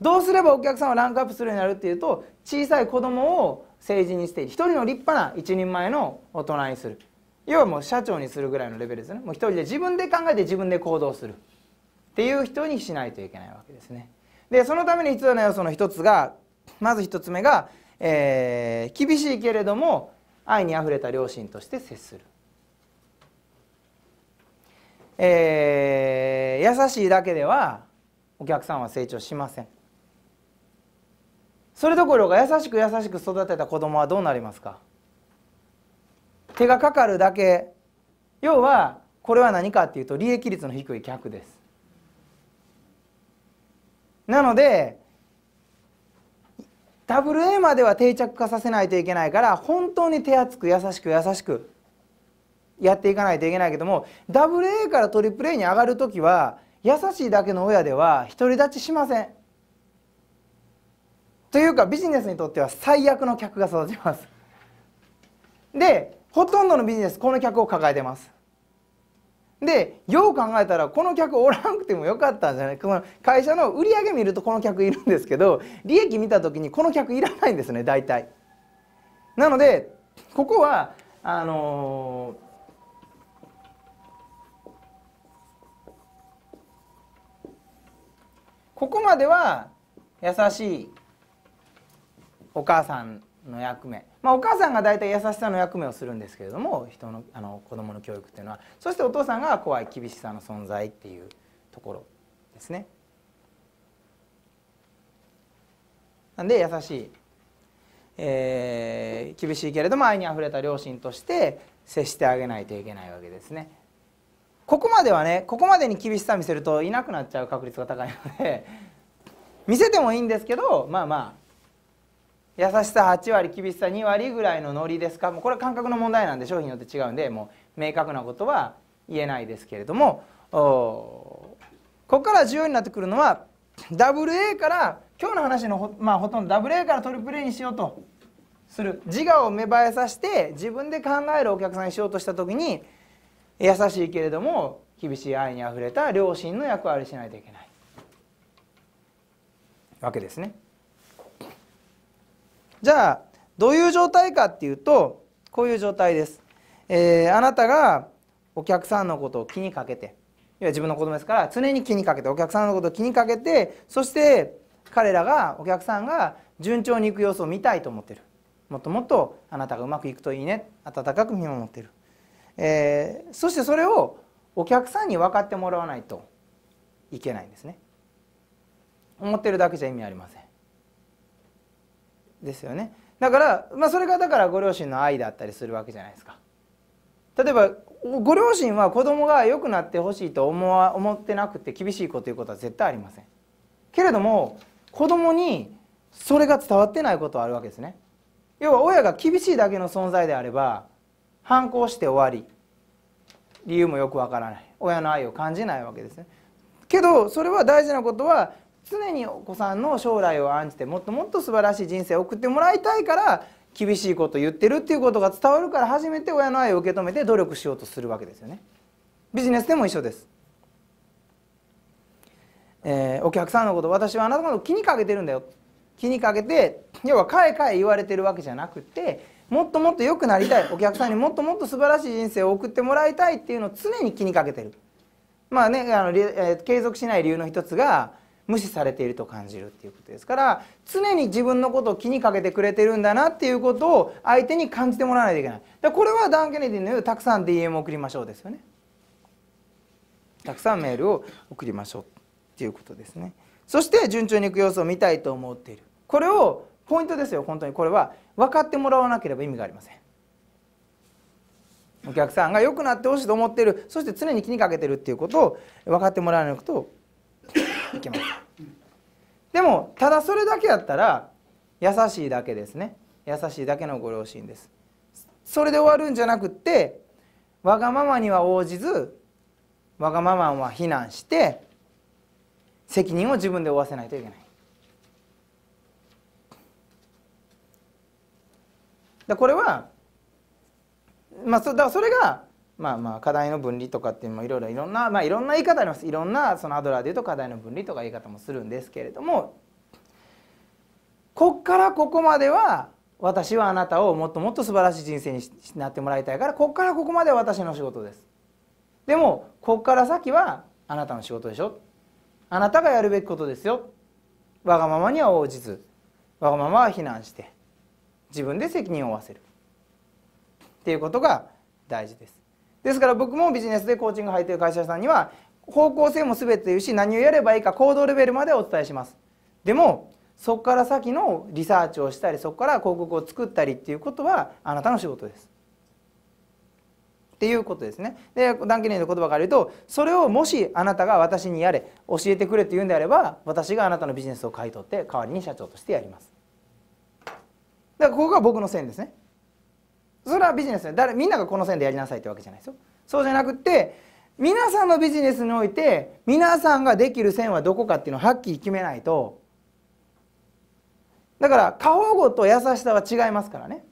どうすればお客さんをランクアップするようになるっていうと小さい子供を成人にして一人の立派な一人前の大人にする要はもう社長にするぐらいのレベルですねもう一人で自分で考えて自分で行動するっていう人にしないといけないわけですねでそのために必要な要素の一つがまず一つ目が、えー、厳しいけれども愛にあふれた両親として接する、えー、優しいだけではお客さんは成長しませんそれどころか優しく優しく育てた子供はどうなりますか手がかかるだけ要はこれは何かっていうと利益率の低い客ですなのでル a までは定着化させないといけないから本当に手厚く優しく優しくやっていかないといけないけどもル a から AAA に上がる時は優しいだけの親では独り立ちしません。というかビジネスにとっては最悪の客が育ちますでほとんどのビジネスこの客を抱えてますでよう考えたらこの客おらんくてもよかったんじゃないこの会社の売り上げ見るとこの客いるんですけど利益見た時にこの客いらないんですね大体なのでここはあのー、ここまでは優しいお母さんの役目、まあ、お母さんが大体優しさの役目をするんですけれども人のあの子どもの教育っていうのはそしてお父さんが怖い厳しさの存在っていうところですね。なんで優しい、えー、厳しいけれども愛にあふれた両親として接してあげないといけないわけですね。ここまではねここまでに厳しさ見せるといなくなっちゃう確率が高いので見せてもいいんですけどまあまあ優しさ8割厳しさ2割ぐらいのノリですかもうこれは感覚の問題なんで商品によって違うんでもう明確なことは言えないですけれどもここから重要になってくるのは WA から今日の話のほ,、まあ、ほとんど WA からトリプル A にしようとする自我を芽生えさせて自分で考えるお客さんにしようとした時に優しいけれども厳しい愛にあふれた両親の役割しないといけないわけですね。じゃあどういう状態かっていうとこういう状態です、えー、あなたがお客さんのことを気にかけていや自分の子供ですから常に気にかけてお客さんのことを気にかけてそして彼らがお客さんが順調にいく様子を見たいと思ってるもっともっとあなたがうまくいくといいね温かく見守ってる、えー、そしてそれをお客さんに分かってもらわないといけないんですね思ってるだけじゃ意味ありませんですよねだから、まあ、それがだからご両親の愛だったりするわけじゃないですか例えばご両親は子供が良くなってほしいと思思ってなくて厳しいこということは絶対ありませんけれども子供にそれが伝わってないことはあるわけですね要は親が厳しいだけの存在であれば反抗して終わり理由もよくわからない親の愛を感じないわけですねけどそれは大事なことは常にお子さんの将来を案じてもっともっと素晴らしい人生を送ってもらいたいから厳しいこと言ってるっていうことが伝わるから初めて親の愛を受け止めて努力しようとするわけですよね。ビジネスでも一緒です。えー、お客さんのこと私はあなたのこと気にかけてるんだよ気にかけて要はかえかえ言われてるわけじゃなくてもっともっと良くなりたいお客さんにもっともっと素晴らしい人生を送ってもらいたいっていうのを常に気にかけてる。まあねあの、えー、継続しない理由の一つが無視されていると感じるっていうことですから常に自分のことを気にかけてくれてるんだなっていうことを相手に感じてもらわないといけないでこれはダン・ケネディの言うたくさん DM を送りましょうですよねたくさんメールを送りましょうっていうことですねそして順調にいく様子を見たいと思っているこれをポイントですよ本当にこれは分かってもらわなければ意味がありませんお客さんが良くなってほしいと思ってるそして常に気にかけてるっていうことを分かってもらわないといけますでもただそれだけやったら優しいだけですね優しいだけのご両親ですそれで終わるんじゃなくってわがままには応じずわがままは非難して責任を自分で負わせないといけないでこれはまあそだからそれがまあまあ課題の分離とかっていうのもいろいろいろんなまあいろんな言い方ありますいろんなそのアドラーでいうと課題の分離とか言い方もするんですけれどもこっからここまでは私はあなたをもっともっと素晴らしい人生になってもらいたいからこっからここまでは私の仕事ですでもこっから先はあなたの仕事でしょあなたがやるべきことですよわがままには応じずわがままは非難して自分で責任を負わせるっていうことが大事ですですから僕もビジネスでコーチング入ってる会社さんには方向性も全て言うし何をやればいいか行動レベルまでお伝えしますでもそこから先のリサーチをしたりそこから広告を作ったりっていうことはあなたの仕事ですっていうことですねでダンケネの言葉から言うとそれをもしあなたが私にやれ教えてくれって言うんであれば私があなたのビジネスを買い取って代わりに社長としてやりますだからここが僕の線ですねそれはビジネスでみんながこの線でやりなさいってわけじゃないですよそうじゃなくて皆さんのビジネスにおいて皆さんができる線はどこかっていうのをはっきり決めないとだから過保護と優しさは違いますからね